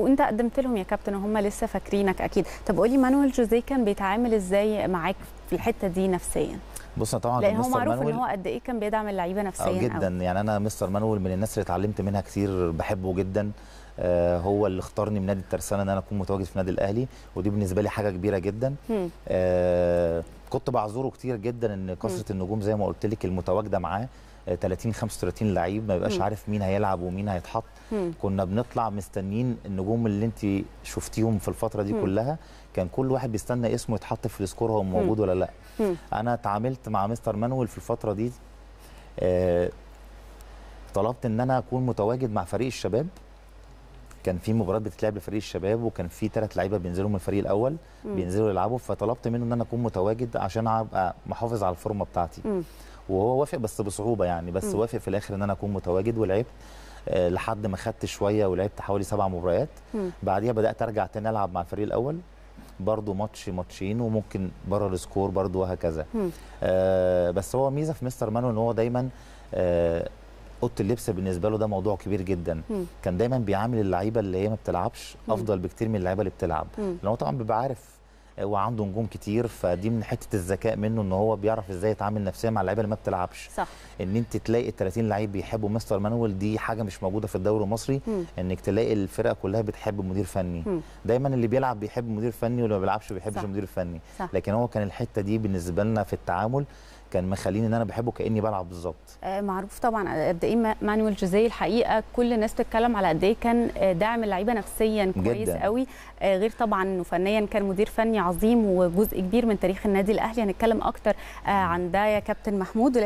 وانت قدمت لهم يا كابتن وهم لسه فاكرينك اكيد طب قولي مانويل جوزيه كان بيتعامل ازاي معاك في الحته دي نفسيا بص طبعا لان هو معروف ان هو قد ايه كان بيدعم اللعيبه آه، نفسيا جدا أو. يعني انا مستر مانويل من الناس اللي اتعلمت منها كتير بحبه جدا آه، هو اللي اختارني من نادي الترسانه ان انا اكون متواجد في نادي الاهلي ودي بالنسبه لي حاجه كبيره جدا آه كنت بعذره كتير جدا ان كثره النجوم زي ما قلت لك المتواجده معاه 30 آه، 35 لعيب ما بيبقاش عارف مين هيلعب ومين هيتحط كنا بنطلع مستنيين النجوم اللي انت شفتيهم في الفتره دي كلها كان كل واحد بيستنى اسمه يتحط في السكور هو موجود ولا لا انا اتعاملت مع مستر مانويل في الفتره دي آه طلبت ان انا اكون متواجد مع فريق الشباب كان في مباراه بتتلعب لفريق الشباب وكان في ثلاث لعيبه بينزلوا من الفريق الاول مم. بينزلوا يلعبوا فطلبت منه ان انا اكون متواجد عشان ابقى محافظ على الفورمه بتاعتي مم. وهو وافق بس بصعوبه يعني بس مم. وافق في الاخر ان انا اكون متواجد ولعبت آه، لحد ما خدت شويه ولعبت حوالي سبع مباريات بعديها بدات ارجع تاني العب مع الفريق الاول برضه ماتش ماتشين وممكن بره السكور برضه وهكذا آه بس هو ميزه في مستر مانو ان هو دايما آه اوضه اللبس بالنسبه له ده موضوع كبير جدا مم. كان دايما بيعامل اللعيبه اللي هي ما بتلعبش افضل بكتير من اللعيبه اللي بتلعب لان هو طبعا بيبقى عارف آه، وعنده نجوم كتير فدي من حته الذكاء منه ان هو بيعرف ازاي يتعامل نفسيا مع اللعيبه اللي ما بتلعبش صح ان انت تلاقي 30 لعيب بيحبوا مستر مانويل دي حاجه مش موجوده في الدوري المصري م. انك تلاقي الفرقه كلها بتحب مدير فني م. دايما اللي بيلعب بيحب مدير فني واللي ما بيلعبش ما بيحبش فني صح. لكن هو كان الحته دي بالنسبه لنا في التعامل كان مخليني ان انا بحبه كاني بلعب بالظبط آه، معروف طبعا قد ايه مانويل جوزيه الحقيقه كل الناس تتكلم على قد ايه كان آه، داعم اللعيبه نفسيا كويس جداً. قوي آه، غير طبعا انه فنيا كان مدير فني عظيم وجزء كبير من تاريخ النادي الاهلي هنتكلم اكتر عن ده يا كابتن محمود